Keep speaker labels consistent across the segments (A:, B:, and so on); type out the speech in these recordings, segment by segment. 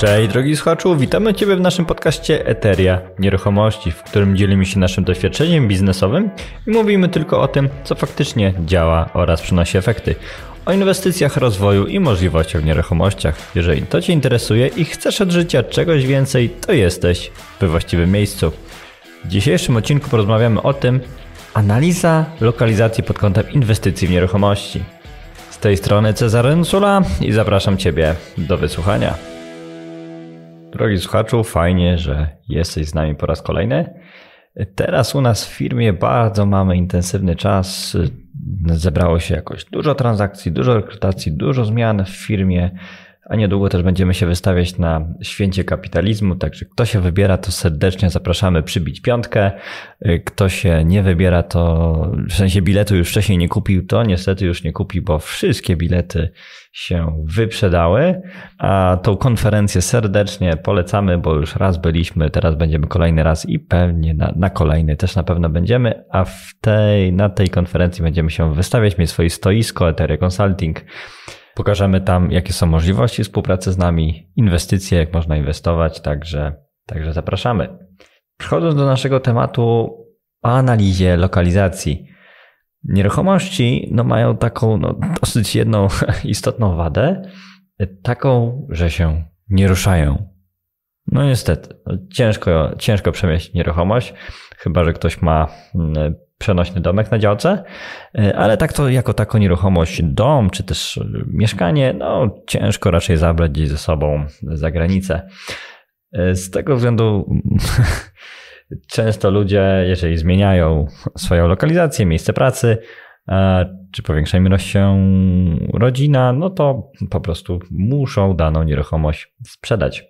A: Cześć drogi słuchaczu, witamy Ciebie w naszym podcaście Eteria Nieruchomości, w którym dzielimy się naszym doświadczeniem biznesowym i mówimy tylko o tym, co faktycznie działa oraz przynosi efekty. O inwestycjach, rozwoju i możliwościach w nieruchomościach. Jeżeli to Cię interesuje i chcesz od życia czegoś więcej, to jesteś we właściwym miejscu. W dzisiejszym odcinku porozmawiamy o tym, analiza lokalizacji pod kątem inwestycji w nieruchomości. Z tej strony Cezary Nsula i zapraszam Ciebie do wysłuchania. Drogi słuchaczu, fajnie, że jesteś z nami po raz kolejny. Teraz u nas w firmie bardzo mamy intensywny czas. Zebrało się jakoś dużo transakcji, dużo rekrutacji, dużo zmian w firmie a niedługo też będziemy się wystawiać na święcie kapitalizmu, także kto się wybiera, to serdecznie zapraszamy przybić piątkę. Y, kto się nie wybiera, to w sensie biletu już wcześniej nie kupił, to niestety już nie kupi, bo wszystkie bilety się wyprzedały. A tą konferencję serdecznie polecamy, bo już raz byliśmy, teraz będziemy kolejny raz i pewnie na, na kolejny też na pewno będziemy, a w tej, na tej konferencji będziemy się wystawiać, mieć swoje stoisko, Ethereum Consulting Pokażemy tam, jakie są możliwości współpracy z nami, inwestycje, jak można inwestować, także, także zapraszamy. Przechodząc do naszego tematu o analizie lokalizacji. Nieruchomości no, mają taką no, dosyć jedną istotną wadę, taką, że się nie ruszają. No niestety, no, ciężko, ciężko przemieścić nieruchomość, chyba że ktoś ma mm, przenośny domek na działce, e, ale tak to jako taką nieruchomość, dom czy też e, mieszkanie, no ciężko raczej zabrać gdzieś ze sobą za granicę. E, z tego względu często ludzie, jeżeli zmieniają swoją lokalizację, miejsce pracy, czy powiększa im się rodzina, no to po prostu muszą daną nieruchomość sprzedać.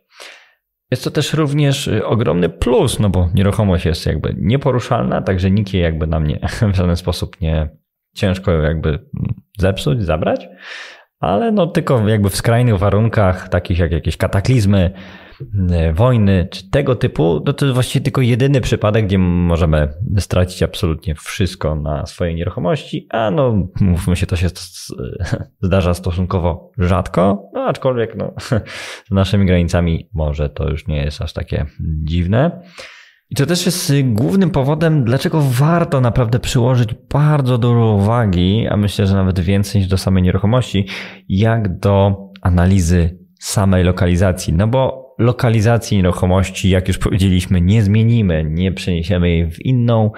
A: Jest to też również y, ogromny plus, no bo nieruchomość jest jakby nieporuszalna, także nikt jej jakby nam nie, w żaden sposób nie ciężko jakby mm, zepsuć, zabrać, ale no tylko jakby w skrajnych warunkach, takich jak jakieś kataklizmy, E, wojny czy tego typu, no to właściwie tylko jedyny przypadek, gdzie możemy stracić absolutnie wszystko na swojej nieruchomości, a no mówmy się, to się zdarza stosunkowo rzadko, no aczkolwiek no, z naszymi granicami może to już nie jest aż takie dziwne. I to też jest głównym powodem, dlaczego warto naprawdę przyłożyć bardzo dużo uwagi, a myślę, że nawet więcej niż do samej nieruchomości, jak do analizy samej lokalizacji. No bo lokalizacji nieruchomości, jak już powiedzieliśmy, nie zmienimy, nie przeniesiemy jej w inną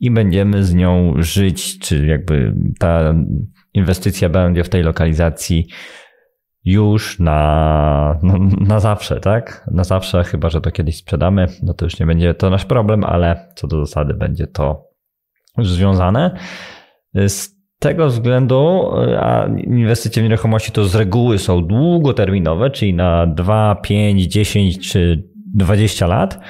A: i będziemy z nią żyć, czy jakby ta inwestycja będzie w tej lokalizacji już na, no, na zawsze, tak? Na zawsze, chyba że to kiedyś sprzedamy, no to już nie będzie to nasz problem, ale co do zasady będzie to związane z tego względu, e, a inwestycje w nieruchomości to z reguły są długoterminowe, czyli na 2, 5, 10 czy 20 lat.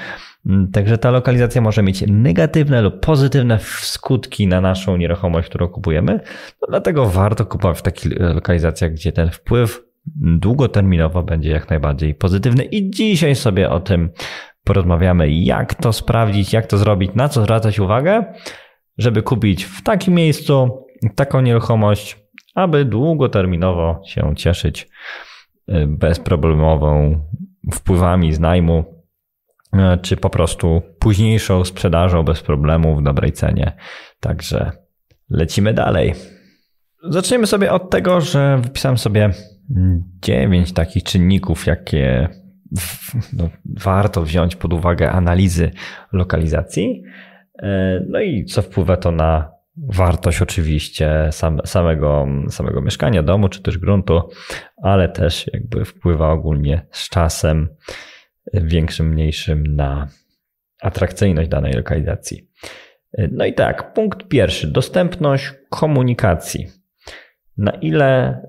A: Mm, także ta lokalizacja może mieć negatywne lub pozytywne skutki na naszą nieruchomość, którą kupujemy. No dlatego warto kupować w takich e, lokalizacjach, gdzie ten wpływ długoterminowo będzie jak najbardziej pozytywny. I dzisiaj sobie o tym porozmawiamy, jak to sprawdzić, jak to zrobić, na co zwracać uwagę, żeby kupić w takim miejscu, taką nieruchomość, aby długoterminowo się cieszyć y, bezproblemową wpływami z najmu, y, czy po prostu późniejszą sprzedażą bez problemu w dobrej cenie. Także lecimy dalej. Zaczniemy sobie od tego, że wypisałem sobie 9 takich czynników, jakie no, warto wziąć pod uwagę analizy lokalizacji. Y, no i co wpływa to na wartość oczywiście samego, samego mieszkania, domu czy też gruntu, ale też jakby wpływa ogólnie z czasem większym, mniejszym na atrakcyjność danej lokalizacji. No i tak, punkt pierwszy, dostępność komunikacji. Na ile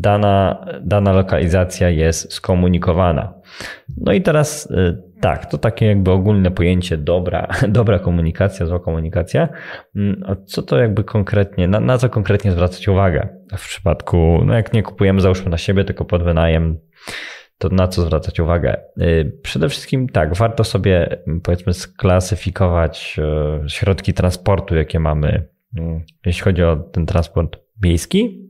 A: dana, dana lokalizacja jest skomunikowana. No i teraz y, tak, to takie jakby ogólne pojęcie dobra, dobra komunikacja, zła komunikacja. Mm, a co to jakby konkretnie, na, na co konkretnie zwracać uwagę w przypadku, no jak nie kupujemy załóżmy na siebie, tylko pod wynajem, to na co zwracać uwagę? Y, przede wszystkim tak, warto sobie mm, powiedzmy sklasyfikować y, środki transportu, jakie mamy, mm, jeśli chodzi o ten transport miejski,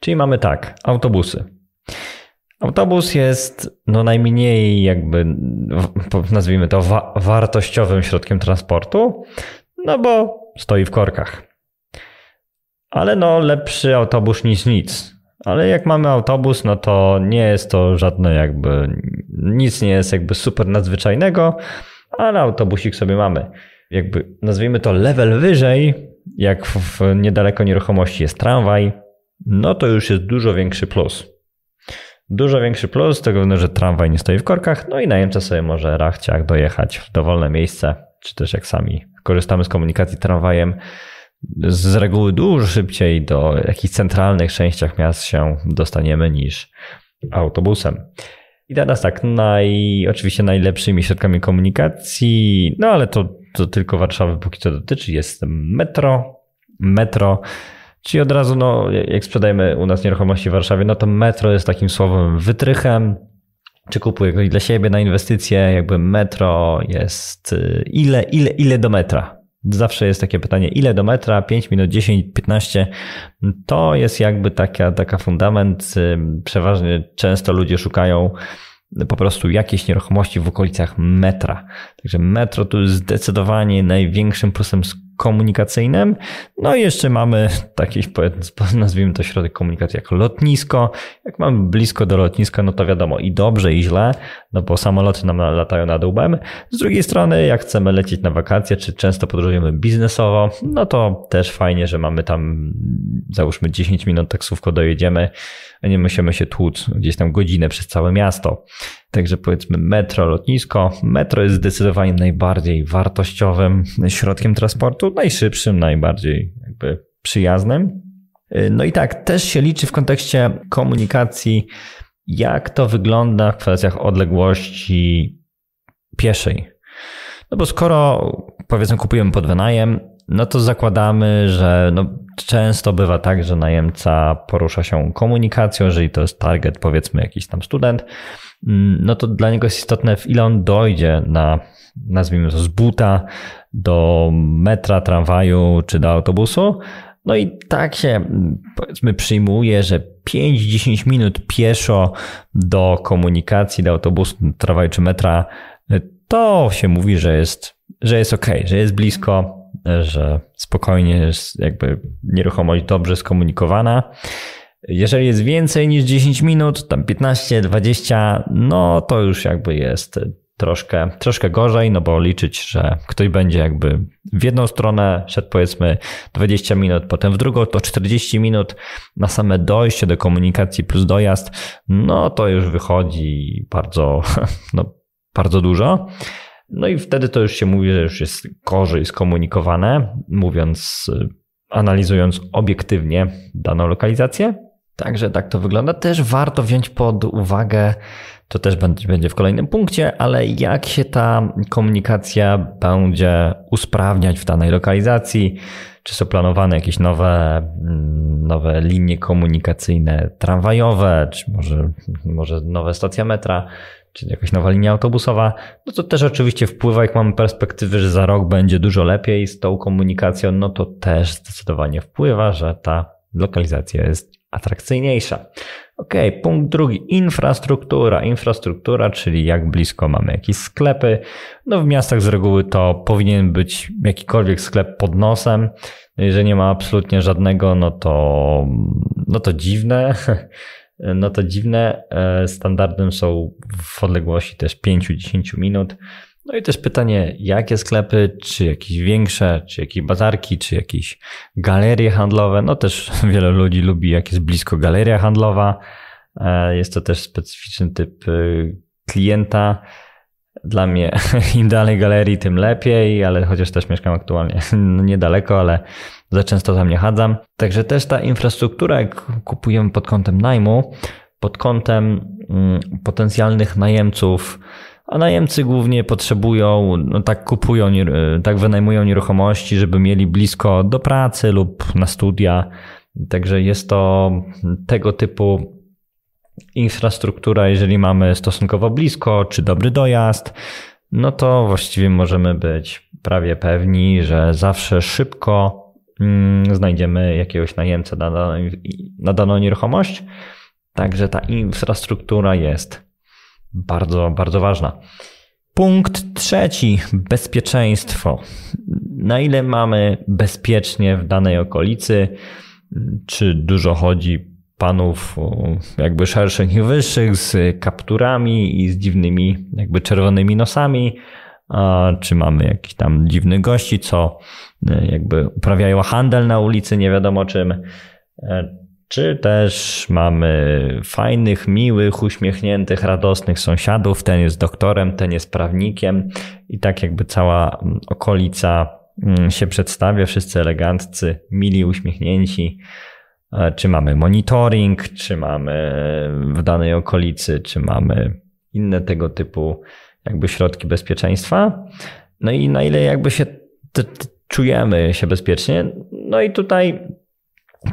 A: Czyli mamy tak, autobusy. Autobus jest no najmniej jakby, nazwijmy to, wa wartościowym środkiem transportu, no bo stoi w korkach. Ale no lepszy autobus niż nic. Ale jak mamy autobus, no to nie jest to żadne jakby, nic nie jest jakby super nadzwyczajnego, ale autobusik sobie mamy. Jakby nazwijmy to level wyżej, jak w niedaleko nieruchomości jest tramwaj, no to już jest dużo większy plus. Dużo większy plus z tego względu, że tramwaj nie stoi w korkach, no i najemca sobie może rachciach dojechać w dowolne miejsce, czy też jak sami korzystamy z komunikacji tramwajem, z reguły dużo szybciej do jakichś centralnych częściach miast się dostaniemy niż autobusem. I teraz tak, naj, oczywiście najlepszymi środkami komunikacji, no ale to, to tylko Warszawy póki co dotyczy, jest metro. Metro Czyli od razu, no, jak sprzedajemy u nas nieruchomości w Warszawie, no to metro jest takim słowem wytrychem. Czy kupuję go dla siebie na inwestycje? Jakby metro jest y, ile, ile, ile do metra? Zawsze jest takie pytanie, ile do metra? 5 minut, 10, 15. To jest jakby taka, taka fundament. Y, przeważnie często ludzie szukają po prostu jakieś nieruchomości w okolicach metra. Także metro tu jest zdecydowanie największym plusem, komunikacyjnym. No i jeszcze mamy taki, nazwijmy to środek komunikacji jak lotnisko. Jak mamy blisko do lotniska, no to wiadomo i dobrze i źle, no bo samoloty nam latają nad łbem. Z drugiej strony, jak chcemy lecieć na wakacje, czy często podróżujemy biznesowo, no to też fajnie, że mamy tam załóżmy 10 minut taksówko dojedziemy, a nie musimy się tłuc gdzieś tam godzinę przez całe miasto. Także powiedzmy metro, lotnisko. Metro jest zdecydowanie najbardziej wartościowym środkiem transportu, najszybszym, najbardziej jakby przyjaznym. Y, no i tak, też się liczy w kontekście komunikacji, jak to wygląda w kwestiach odległości pieszej. No bo skoro powiedzmy kupujemy pod wynajem, no to zakładamy, że no, często bywa tak, że najemca porusza się komunikacją, jeżeli to jest target, powiedzmy jakiś tam student, mm, no to dla niego jest istotne, w ile on dojdzie na, nazwijmy to, z buta do metra, tramwaju czy do autobusu. No i tak się powiedzmy przyjmuje, że 5-10 minut pieszo do komunikacji, do autobusu, do tramwaju czy metra, to się mówi, że jest, że jest ok, że jest blisko, że spokojnie jest jakby nieruchomość dobrze skomunikowana. Jeżeli jest więcej niż 10 minut, tam 15, 20, no to już jakby jest troszkę, troszkę gorzej, no bo liczyć, że ktoś będzie jakby w jedną stronę szedł powiedzmy 20 minut, potem w drugą to 40 minut na same dojście do komunikacji plus dojazd, no to już wychodzi bardzo, no, bardzo dużo. No i wtedy to już się mówi, że już jest gorzej skomunikowane, mówiąc, analizując obiektywnie daną lokalizację. Także tak to wygląda. Też warto wziąć pod uwagę to też będzie w kolejnym punkcie, ale jak się ta komunikacja będzie usprawniać w danej lokalizacji? Czy są planowane jakieś nowe, mm, nowe linie komunikacyjne tramwajowe, czy może, może nowe stacja metra, czy jakaś nowa linia autobusowa? No to też oczywiście wpływa, jak mamy perspektywy, że za rok będzie dużo lepiej z tą komunikacją, no to też zdecydowanie wpływa, że ta lokalizacja jest atrakcyjniejsza. Ok, punkt drugi, infrastruktura. Infrastruktura, czyli jak blisko mamy jakieś sklepy. No w miastach z reguły to powinien być jakikolwiek sklep pod nosem. No, jeżeli nie ma absolutnie żadnego, no to, no to dziwne. No to dziwne. E, standardem są w odległości też 5-10 minut. No i też pytanie, jakie sklepy, czy jakieś większe, czy jakieś bazarki, czy jakieś galerie handlowe. No też wiele ludzi lubi, jak jest blisko galeria handlowa. E, jest to też specyficzny typ e, klienta. Dla mnie im dalej galerii, tym lepiej, ale chociaż też mieszkam aktualnie no, niedaleko, ale za często tam nie chadzam. Także też ta infrastruktura, jak kupujemy pod kątem najmu, pod kątem mm, potencjalnych najemców, a najemcy głównie potrzebują, no tak kupują, e, tak wynajmują nieruchomości, żeby mieli blisko do pracy lub na studia. Także jest to tego typu infrastruktura, jeżeli mamy stosunkowo blisko, czy dobry dojazd, no to właściwie możemy być prawie pewni, że zawsze szybko mm, znajdziemy jakiegoś najemcę na daną, na daną nieruchomość. Także ta infrastruktura jest bardzo, bardzo ważna. Punkt trzeci: bezpieczeństwo. Na ile mamy bezpiecznie w danej okolicy? Czy dużo chodzi panów jakby szerszych i wyższych z kapturami i z dziwnymi jakby czerwonymi nosami? A czy mamy jakiś tam dziwnych gości, co e, jakby uprawiają handel na ulicy, nie wiadomo czym? E, czy też mamy fajnych, miłych, uśmiechniętych, radosnych sąsiadów. Ten jest doktorem, ten jest prawnikiem i tak jakby cała mm, okolica mm, się przedstawia, wszyscy eleganccy, mili, uśmiechnięci. E, czy mamy monitoring, czy mamy w danej okolicy, czy mamy inne tego typu jakby środki bezpieczeństwa. No i na ile jakby się czujemy się bezpiecznie. No i tutaj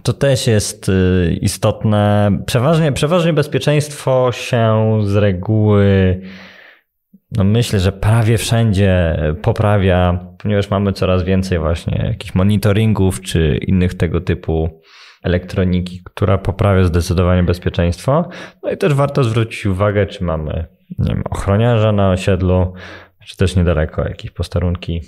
A: to też jest y, istotne. Przeważnie, przeważnie bezpieczeństwo się z reguły, no myślę, że prawie wszędzie poprawia, ponieważ mamy coraz więcej właśnie jakichś monitoringów czy innych tego typu elektroniki, która poprawia zdecydowanie bezpieczeństwo. No i też warto zwrócić uwagę, czy mamy nie wiem, ochroniarza na osiedlu, czy też niedaleko jakieś posterunki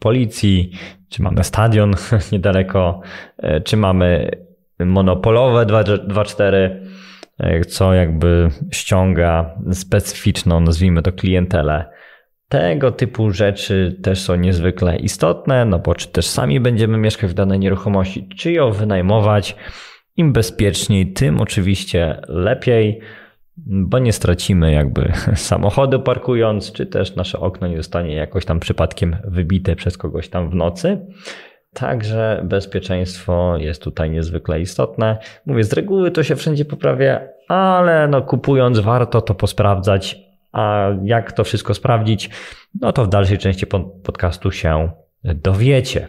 A: policji, czy mamy stadion niedaleko, e, czy mamy monopolowe 2-4, e, co jakby ściąga specyficzną, nazwijmy to, klientelę. Tego typu rzeczy też są niezwykle istotne, no bo czy też sami będziemy mieszkać w danej nieruchomości, czy ją wynajmować, im bezpieczniej, tym oczywiście lepiej bo nie stracimy jakby samochodu parkując, czy też nasze okno nie zostanie jakoś tam przypadkiem wybite przez kogoś tam w nocy. Także bezpieczeństwo jest tutaj niezwykle istotne. Mówię, z reguły to się wszędzie poprawia, ale no kupując warto to posprawdzać. A jak to wszystko sprawdzić, no to w dalszej części podcastu się dowiecie.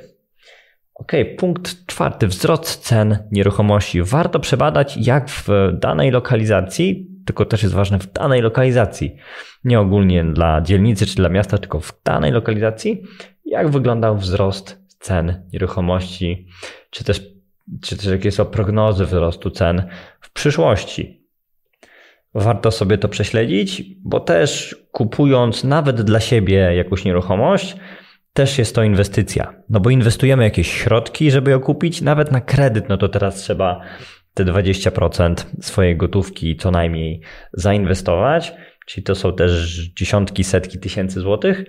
A: Ok, punkt czwarty. Wzrost cen nieruchomości. Warto przebadać, jak w danej lokalizacji tylko też jest ważne w danej lokalizacji. Nie ogólnie dla dzielnicy czy dla miasta, tylko w danej lokalizacji, jak wyglądał wzrost cen nieruchomości, czy też, czy też jakie są prognozy wzrostu cen w przyszłości. Warto sobie to prześledzić, bo też kupując nawet dla siebie jakąś nieruchomość, też jest to inwestycja. No bo inwestujemy jakieś środki, żeby ją kupić, nawet na kredyt, no to teraz trzeba te 20% swojej gotówki co najmniej zainwestować, czyli to są też dziesiątki, setki tysięcy złotych.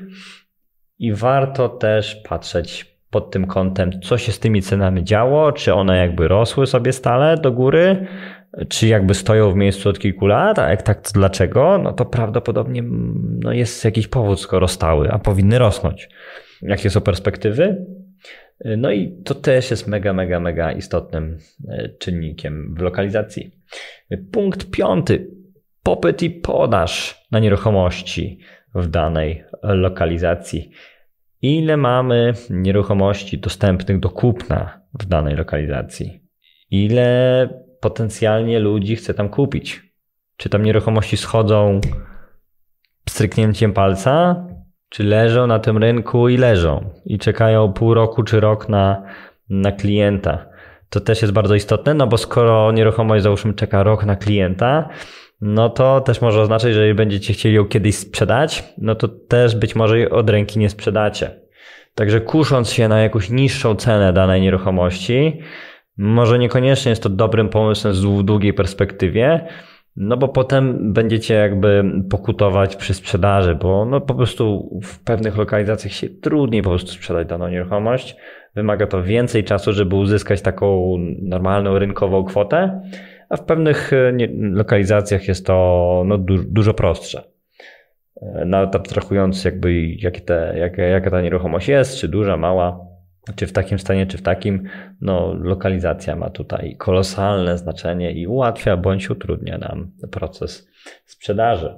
A: I warto też patrzeć pod tym kątem, co się z tymi cenami działo, czy one jakby rosły sobie stale do góry, czy jakby stoją w miejscu od kilku lat, a jak tak, to dlaczego? No to prawdopodobnie mm, no jest jakiś powód, skoro stały, a powinny rosnąć. Jakie są perspektywy? No i to też jest mega, mega, mega istotnym e, czynnikiem w lokalizacji. Punkt piąty. Popyt i podaż na nieruchomości w danej lokalizacji. Ile mamy nieruchomości dostępnych do kupna w danej lokalizacji? Ile potencjalnie ludzi chce tam kupić? Czy tam nieruchomości schodzą stryknięciem palca, czy leżą na tym rynku i leżą i czekają pół roku czy rok na, na klienta. To też jest bardzo istotne, no bo skoro nieruchomość załóżmy czeka rok na klienta, no to też może oznaczać, że jeżeli będziecie chcieli ją kiedyś sprzedać, no to też być może od ręki nie sprzedacie. Także kusząc się na jakąś niższą cenę danej nieruchomości, może niekoniecznie jest to dobrym pomysłem w długiej perspektywie, no bo potem będziecie jakby pokutować przy sprzedaży, bo no po prostu w pewnych lokalizacjach się trudniej po prostu sprzedać daną nieruchomość. Wymaga to więcej czasu, żeby uzyskać taką normalną rynkową kwotę, a w pewnych e, lokalizacjach jest to no, du- dużo prostsze. E, Nawet abstrahując jakby jakie, te, jakie, jaka ta nieruchomość jest, czy duża, mała czy w takim stanie, czy w takim, no, lokalizacja ma tutaj kolosalne znaczenie i ułatwia bądź utrudnia nam proces sprzedaży.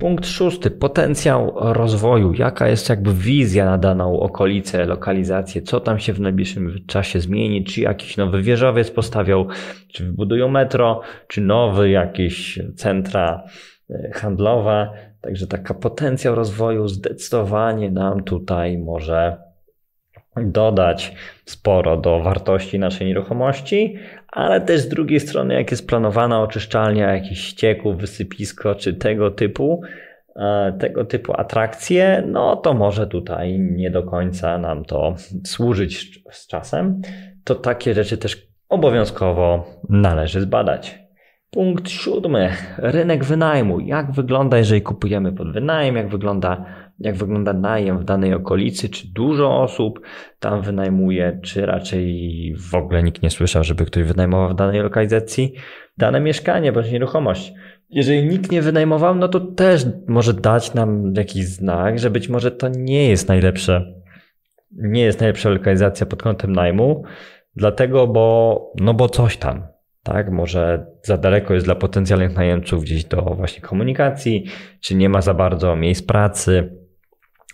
A: Punkt szósty, potencjał rozwoju. Jaka jest jakby wizja na daną okolicę, lokalizację, co tam się w najbliższym czasie zmieni, czy jakiś nowy wieżowiec postawią, czy wybudują metro, czy nowy jakieś centra e, handlowe. Także taka potencjał rozwoju zdecydowanie nam tutaj może dodać sporo do wartości naszej nieruchomości, ale też z drugiej strony, jak jest planowana oczyszczalnia jakichś ścieków, wysypisko czy tego typu, e, tego typu atrakcje, no to może tutaj nie do końca nam to służyć z czasem. To takie rzeczy też obowiązkowo należy zbadać. Punkt siódmy. Rynek wynajmu. Jak wygląda, jeżeli kupujemy pod wynajem? Jak wygląda jak wygląda najem w danej okolicy, czy dużo osób tam wynajmuje, czy raczej w ogóle nikt nie słyszał, żeby ktoś wynajmował w danej lokalizacji dane mieszkanie bądź nieruchomość. Jeżeli nikt nie wynajmował, no to też może dać nam jakiś znak, że być może to nie jest najlepsze, nie jest najlepsza lokalizacja pod kątem najmu, dlatego, bo, no bo coś tam, tak? Może za daleko jest dla potencjalnych najemców gdzieś do właśnie komunikacji, czy nie ma za bardzo miejsc pracy,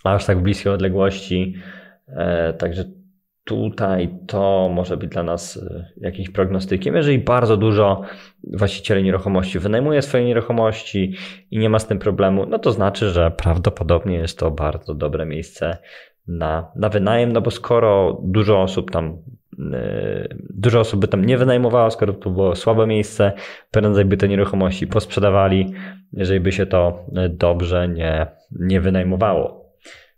A: aż tak w bliskiej odległości. E, także tutaj to może być dla nas e, jakimś prognostykiem. Jeżeli bardzo dużo właścicieli nieruchomości wynajmuje swoje nieruchomości i nie ma z tym problemu, no to znaczy, że prawdopodobnie jest to bardzo dobre miejsce na, na wynajem, no bo skoro dużo osób tam e, dużo osób by tam nie wynajmowało, skoro to było słabe miejsce, prędzej by te nieruchomości posprzedawali, jeżeli by się to dobrze nie, nie wynajmowało.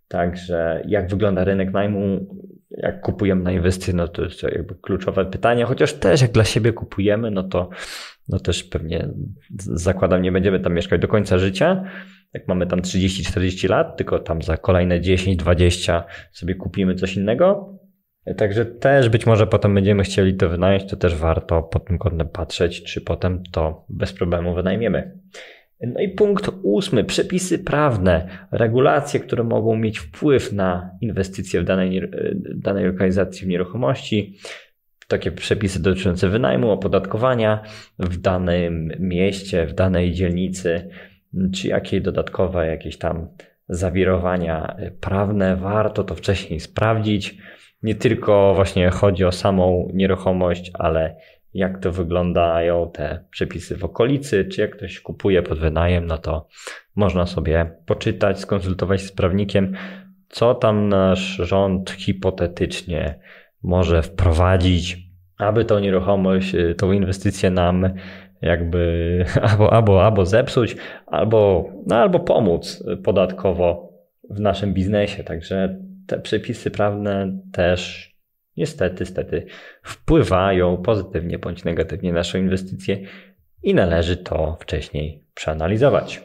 A: Także jak wygląda rynek najmu, jak kupujemy na inwestycje, no to jest jakby kluczowe pytanie, chociaż też jak dla siebie kupujemy, no to no też pewnie zakładam, nie będziemy tam mieszkać do końca życia. Jak mamy tam 30-40 lat, tylko tam za kolejne 10-20 sobie kupimy coś innego. Także też być może potem będziemy chcieli to wynająć, to też warto pod tym kątem patrzeć, czy potem to bez problemu wynajmiemy. No i punkt ósmy, przepisy prawne, regulacje, które mogą mieć wpływ na inwestycje w danej, e, danej lokalizacji w nieruchomości, takie przepisy dotyczące wynajmu, opodatkowania w danym mieście, w danej dzielnicy, czy jakie dodatkowe jakieś tam zawirowania prawne, warto to wcześniej sprawdzić. Nie tylko właśnie chodzi o samą nieruchomość, ale jak to wyglądają te przepisy w okolicy, czy jak ktoś kupuje pod wynajem, no to można sobie poczytać, skonsultować z prawnikiem, co tam nasz rząd hipotetycznie może wprowadzić, aby tą nieruchomość, y, tą inwestycję nam jakby albo, albo, albo zepsuć, albo, no, albo pomóc podatkowo w naszym biznesie. Także te przepisy prawne też niestety, stety wpływają pozytywnie bądź negatywnie na naszą inwestycję i należy to wcześniej przeanalizować.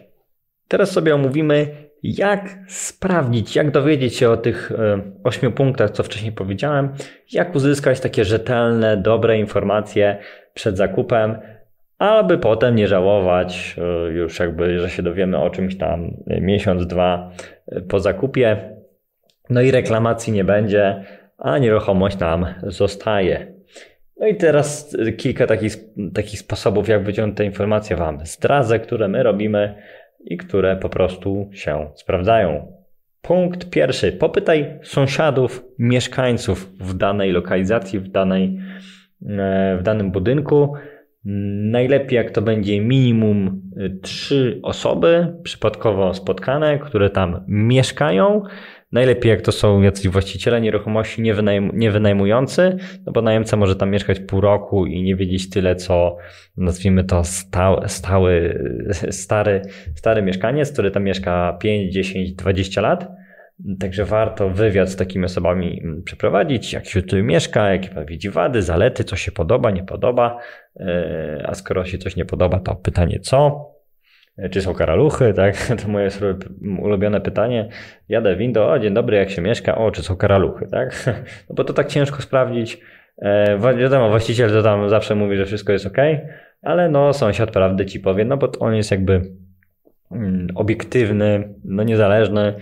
A: Teraz sobie omówimy, jak sprawdzić, jak dowiedzieć się o tych e, ośmiu punktach, co wcześniej powiedziałem, jak uzyskać takie rzetelne, dobre informacje przed zakupem, aby potem nie żałować e, już jakby, że się dowiemy o czymś tam e, miesiąc, dwa po zakupie. No i reklamacji nie będzie, a nieruchomość nam zostaje. No i teraz kilka takich, takich sposobów, jak wyciągnąć te informacje Wam zdradzę, które my robimy i które po prostu się sprawdzają. Punkt pierwszy. Popytaj sąsiadów, mieszkańców w danej lokalizacji, w, danej, e, w danym budynku. Najlepiej, jak to będzie minimum e, trzy osoby przypadkowo spotkane, które tam mieszkają. Najlepiej jak to są jacyś właściciele nieruchomości nie wynajmujący no bo najemca może tam mieszkać pół roku i nie wiedzieć tyle, co nazwijmy to stały, stały stary, stary mieszkaniec, który tam mieszka 5, 10, 20 lat. Także warto wywiad z takimi osobami mm, przeprowadzić, jak się tu mieszka, jakie pan widzi wady, zalety, co się podoba, nie podoba. Yy, a skoro się coś nie podoba, to pytanie co. E, czy są karaluchy, tak? To moje ulubione pytanie. Jadę window, o dzień dobry, jak się mieszka, o czy są karaluchy, tak? No bo to tak ciężko sprawdzić. E, wiadomo, właściciel to tam zawsze mówi, że wszystko jest ok, ale no sąsiad prawdy ci powie, no bo on jest jakby mm, obiektywny, no niezależny,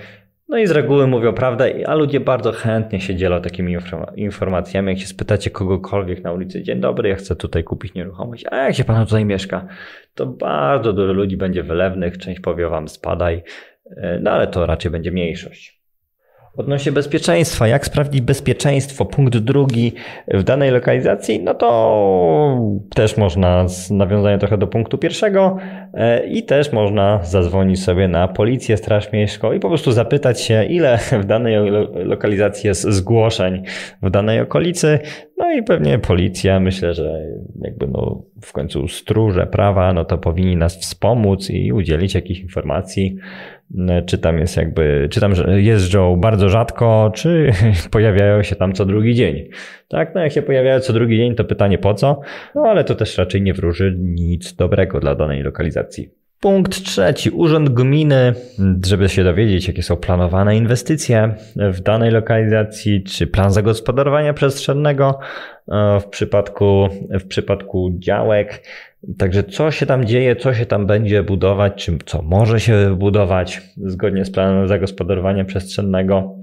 A: no i z reguły mówią prawdę, a ludzie bardzo chętnie się dzielą takimi informacjami. Jak się spytacie kogokolwiek na ulicy, dzień dobry, ja chcę tutaj kupić nieruchomość, a jak się pan tutaj mieszka, to bardzo dużo ludzi będzie wylewnych, część powie wam spadaj, e, no ale to raczej będzie mniejszość. Odnośnie bezpieczeństwa, jak sprawdzić bezpieczeństwo, punkt drugi w danej lokalizacji, no to też można z nawiązaniem trochę do punktu pierwszego e, i też można zadzwonić sobie na policję, straż miejską i po prostu zapytać się, ile w danej lokalizacji jest zgłoszeń w danej okolicy, no i pewnie policja, myślę, że jakby no w końcu stróże prawa, no to powinni nas wspomóc i udzielić jakichś informacji, e, czy tam jest jakby, czy tam jeżdżą bardzo rzadko, czy pojawiają się tam co drugi dzień. Tak, no jak się pojawiają co drugi dzień, to pytanie po co? No ale to też raczej nie wróży nic dobrego dla danej lokalizacji. Punkt trzeci. Urząd Gminy, żeby się dowiedzieć, jakie są planowane inwestycje w danej lokalizacji, czy plan zagospodarowania przestrzennego e, w przypadku, w przypadku działek. Także co się tam dzieje, co się tam będzie budować, czym, co może się budować zgodnie z planem zagospodarowania przestrzennego.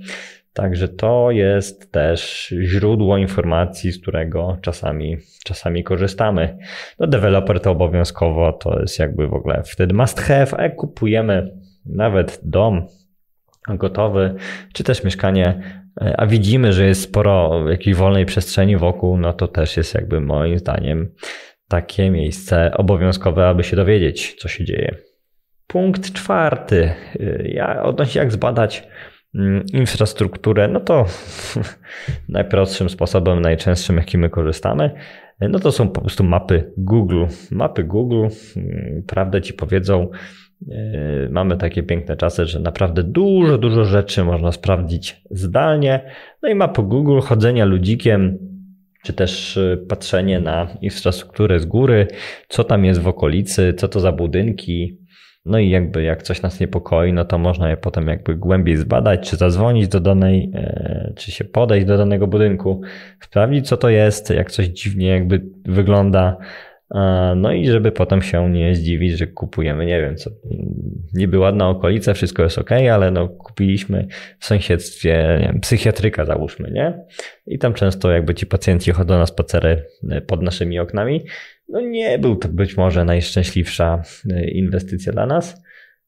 A: Także to jest też źródło informacji, z którego czasami, czasami korzystamy. No, deweloper to obowiązkowo, to jest jakby w ogóle wtedy must have, a jak kupujemy nawet dom gotowy, czy też mieszkanie, e, a widzimy, że jest sporo jakiejś wolnej przestrzeni wokół, no to też jest jakby moim zdaniem takie miejsce obowiązkowe, aby się dowiedzieć, co się dzieje. Punkt czwarty. Ja odnośnie jak zbadać Mm, infrastrukturę, no to najprostszym sposobem, najczęstszym, jaki my korzystamy, no to są po prostu mapy Google. Mapy Google, mm, prawdę ci powiedzą, e, mamy takie piękne czasy, że naprawdę dużo, dużo rzeczy można sprawdzić zdalnie. No i mapy Google, chodzenia ludzikiem, czy też e, patrzenie na infrastrukturę z góry, co tam jest w okolicy, co to za budynki, no i jakby jak coś nas niepokoi, no to można je potem jakby głębiej zbadać, czy zadzwonić do danej, e, czy się podejść do danego budynku, sprawdzić co to jest, jak coś dziwnie jakby wygląda, E, no i żeby potem się nie zdziwić, że kupujemy, nie wiem, co niby ładna okolica, wszystko jest ok, ale no kupiliśmy w sąsiedztwie nie wiem, psychiatryka załóżmy, nie? I tam często jakby ci pacjenci chodzą na spacery e, pod naszymi oknami. No nie był to być może najszczęśliwsza e, inwestycja dla nas,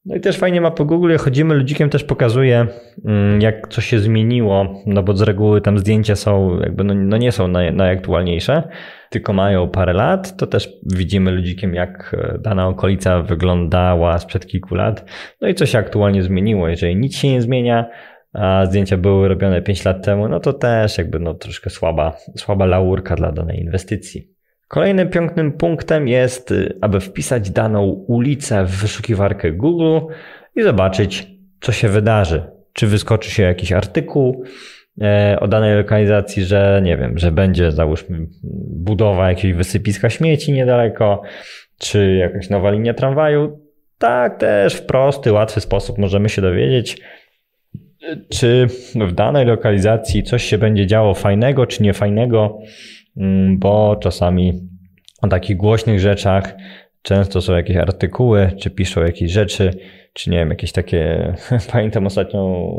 A: no i też fajnie ma po Google, chodzimy ludzikiem, też pokazuje mm, jak coś się zmieniło, no bo z reguły tam zdjęcia są jakby, no, no nie są naj, najaktualniejsze, tylko mają parę lat, to też widzimy ludzikiem jak e, dana okolica wyglądała sprzed kilku lat, no i co się aktualnie zmieniło. Jeżeli nic się nie zmienia, a zdjęcia były robione 5 lat temu, no to też jakby no troszkę słaba, słaba laurka dla danej inwestycji. Kolejnym pięknym punktem jest, y, aby wpisać daną ulicę w wyszukiwarkę Google i zobaczyć, co się wydarzy. Czy wyskoczy się jakiś artykuł e, o danej lokalizacji, że nie wiem, że będzie załóżmy budowa jakiegoś wysypiska śmieci niedaleko, czy jakaś nowa linia tramwaju. Tak też w prosty, łatwy sposób możemy się dowiedzieć, y, czy w danej lokalizacji coś się będzie działo fajnego, czy niefajnego. fajnego Mm, bo czasami o takich głośnych rzeczach często są jakieś artykuły, czy piszą jakieś rzeczy, czy nie wiem, jakieś takie. Pamiętam ostatnio,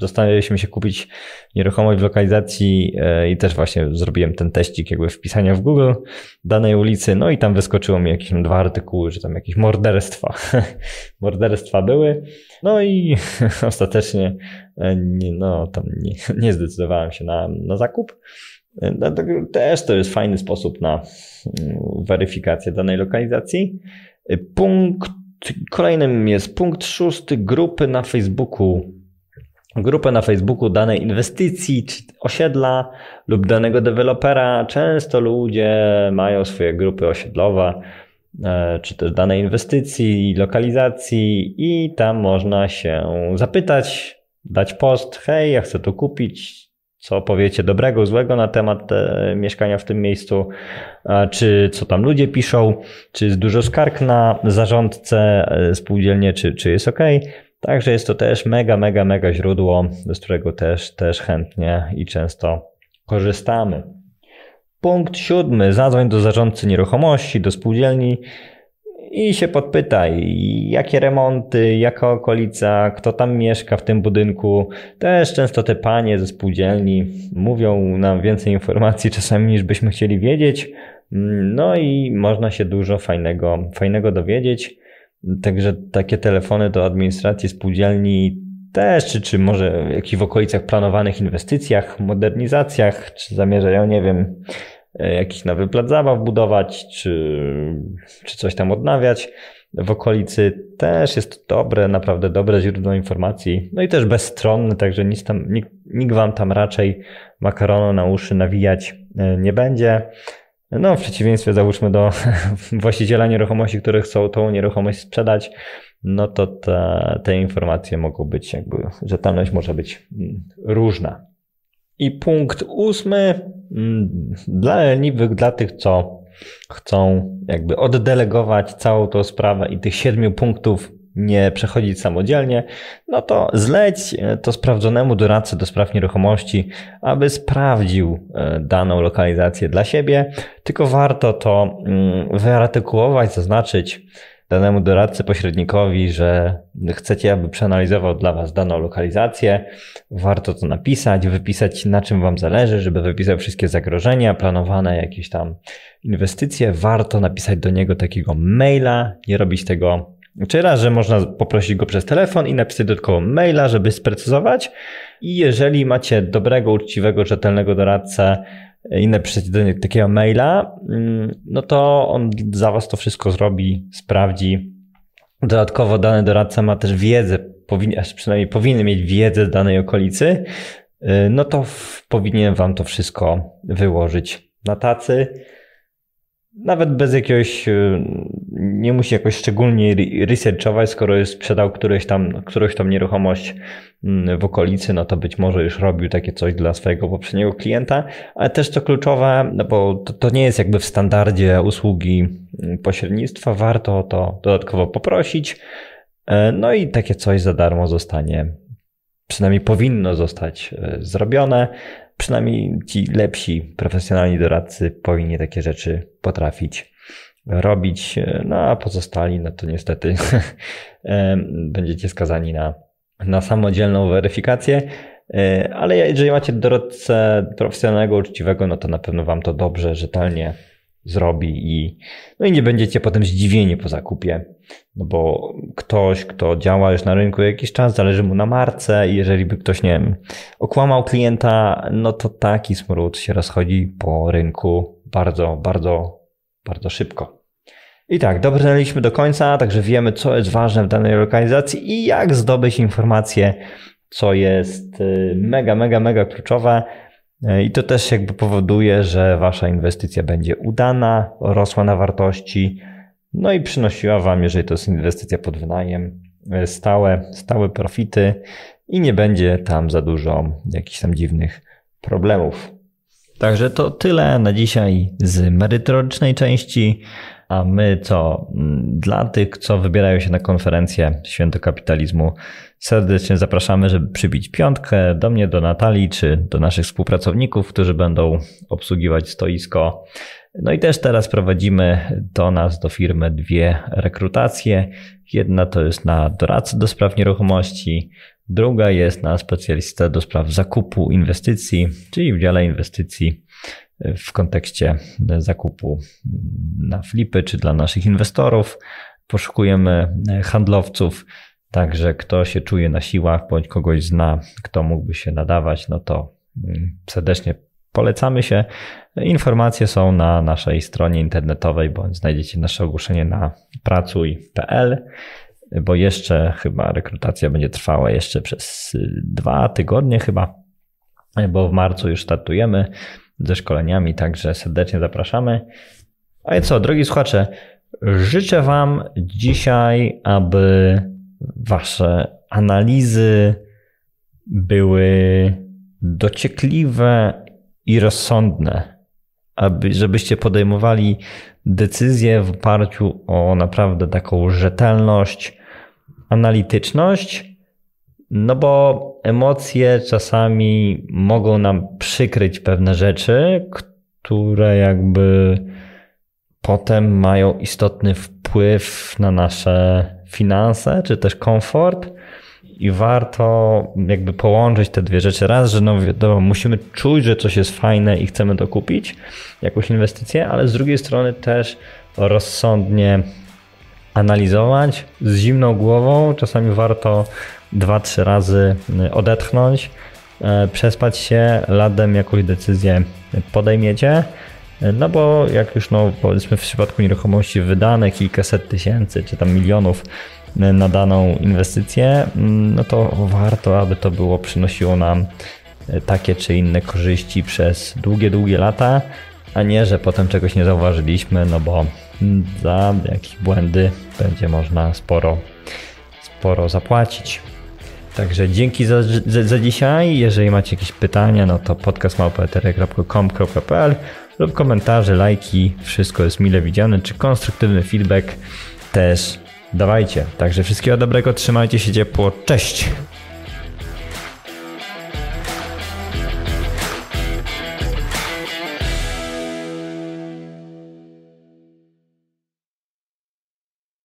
A: zastanawialiśmy się kupić nieruchomość w lokalizacji e, i też właśnie zrobiłem ten teścik jakby wpisania w Google danej ulicy, no i tam wyskoczyło mi jakieś dwa artykuły, że tam jakieś morderstwa. morderstwa były, no i ostatecznie e, no, tam nie, nie zdecydowałem się na, na zakup. Dlatego no, też to jest fajny sposób na mm, weryfikację danej lokalizacji. Punkt, kolejnym jest punkt szósty, grupy na Facebooku. Grupę na Facebooku danej inwestycji, czy osiedla lub danego dewelopera. Często ludzie mają swoje grupy osiedlowe, e, czy też danej inwestycji, lokalizacji, i tam można się zapytać, dać post: Hej, ja chcę to kupić, co powiecie dobrego, złego na temat e, mieszkania w tym miejscu, czy co tam ludzie piszą, czy jest dużo skarg na zarządcę, e, spółdzielnie, czy, czy jest ok. Także jest to też mega, mega, mega źródło, z którego też, też chętnie i często korzystamy. Punkt siódmy. Zadzwoń do zarządcy nieruchomości, do spółdzielni i się podpytaj, jakie remonty, jaka okolica, kto tam mieszka w tym budynku. Też często te panie ze spółdzielni mówią nam więcej informacji czasami niż byśmy chcieli wiedzieć. No i można się dużo fajnego, fajnego dowiedzieć. Także takie telefony do administracji spółdzielni też, czy, czy może w jakichś w okolicach planowanych inwestycjach, modernizacjach, czy zamierzają, nie wiem, E, jakiś nowy plac zabaw budować, czy, czy coś tam odnawiać w okolicy. Też jest dobre, naprawdę dobre źródło informacji. No i też bezstronne, także nic tam, nikt, nikt wam tam raczej makaronu na uszy nawijać e, nie będzie. No, w przeciwieństwie załóżmy do właściciela nieruchomości, który chcą tą nieruchomość sprzedać, no to ta, te informacje mogą być jakby, rzetelność może być mm, różna. I punkt ósmy mm, dla leniwych, dla tych, co chcą jakby oddelegować całą tą sprawę i tych siedmiu punktów nie przechodzić samodzielnie, no to zleć e, to sprawdzonemu doradcy do spraw nieruchomości, aby sprawdził e, daną lokalizację dla siebie. Tylko warto to mm, wyartykułować, zaznaczyć, danemu doradcy, pośrednikowi, że chcecie, aby przeanalizował dla Was daną lokalizację. Warto to napisać, wypisać na czym Wam zależy, żeby wypisał wszystkie zagrożenia, planowane jakieś tam inwestycje. Warto napisać do niego takiego maila, nie robić tego czy raz, że można poprosić go przez telefon i napisać dodatkowo maila, żeby sprecyzować. I jeżeli macie dobrego, uczciwego, rzetelnego doradcę, inne przysłać do takiego maila, mm, no to on za was to wszystko zrobi, sprawdzi. Dodatkowo dany doradca ma też wiedzę, powinien, przynajmniej powinien mieć wiedzę z danej okolicy, y, no to w, powinien wam to wszystko wyłożyć na tacy nawet bez jakiegoś, y, nie musi jakoś szczególnie researchować, skoro jest sprzedał któryś tam, którąś tam nieruchomość mm, w okolicy, no to być może już robił takie coś dla swojego poprzedniego klienta, ale też co kluczowe, no bo to, to nie jest jakby w standardzie usługi mm, pośrednictwa, warto o to dodatkowo poprosić, e, no i takie coś za darmo zostanie, przynajmniej powinno zostać e, zrobione, przynajmniej ci lepsi, profesjonalni doradcy powinni takie rzeczy potrafić robić, no a pozostali, no to niestety będziecie skazani na, na samodzielną weryfikację. E, ale jeżeli macie doradcę profesjonalnego, uczciwego, no to na pewno Wam to dobrze, rzetelnie zrobi i, no i nie będziecie potem zdziwieni po zakupie, no bo ktoś, kto działa już na rynku jakiś czas, zależy mu na marce i jeżeli by ktoś, nie wiem, okłamał klienta, no to taki smród się rozchodzi po rynku bardzo, bardzo, bardzo szybko. I tak, dobrnęliśmy do końca, także wiemy, co jest ważne w danej lokalizacji i jak zdobyć informacje, co jest y, mega, mega, mega kluczowe. E, I to też jakby powoduje, że wasza inwestycja będzie udana, rosła na wartości, no i przynosiła wam, jeżeli to jest inwestycja pod wynajem, e, stałe, stałe profity i nie będzie tam za dużo jakichś tam dziwnych problemów. Także to tyle na dzisiaj z merytorycznej części, a my to mm, dla tych, co wybierają się na konferencję Święto Kapitalizmu, serdecznie zapraszamy, żeby przybić piątkę do mnie, do Natalii czy do naszych współpracowników, którzy będą obsługiwać stoisko. No i też teraz prowadzimy do nas, do firmy, dwie rekrutacje. Jedna to jest na doradcę do spraw nieruchomości, Druga jest na specjalistę do spraw zakupu inwestycji, czyli w dziale inwestycji e, w kontekście zakupu mm, na flipy czy dla naszych inwestorów. Poszukujemy e, handlowców, także kto się czuje na siłach bądź kogoś zna, kto mógłby się nadawać, no to mm, serdecznie polecamy się. Informacje są na naszej stronie internetowej bądź znajdziecie nasze ogłoszenie na pracuj.pl bo jeszcze chyba rekrutacja będzie trwała jeszcze przez dwa tygodnie chyba, bo w marcu już startujemy ze szkoleniami, także serdecznie zapraszamy. A i co, drogi słuchacze, życzę Wam dzisiaj, aby Wasze analizy były dociekliwe i rozsądne, aby, żebyście podejmowali decyzje w oparciu o naprawdę taką rzetelność, analityczność, no bo emocje czasami mogą nam przykryć pewne rzeczy, które jakby potem mają istotny wpływ na nasze finanse czy też komfort. I warto jakby połączyć te dwie rzeczy. Raz, że no wiadomo, musimy czuć, że coś jest fajne i chcemy to kupić, jakąś inwestycję, ale z drugiej strony też rozsądnie analizować z zimną głową. Czasami warto dwa, trzy razy y, odetchnąć, y, przespać się, ladem jakąś decyzję podejmiecie. Y, no bo jak już no, powiedzmy w przypadku nieruchomości wydane kilkaset tysięcy czy tam milionów na daną inwestycję, mm, no to warto, aby to było przynosiło nam takie czy inne korzyści przez długie, długie lata, a nie, że potem czegoś nie zauważyliśmy, no bo za jakieś błędy będzie można sporo, sporo zapłacić. Także dzięki za, za, za dzisiaj. Jeżeli macie jakieś pytania, no to podcastmałpaetery.com.pl lub komentarze, lajki, wszystko jest mile widziane, czy konstruktywny feedback też dawajcie. Także wszystkiego dobrego, trzymajcie się ciepło, cześć!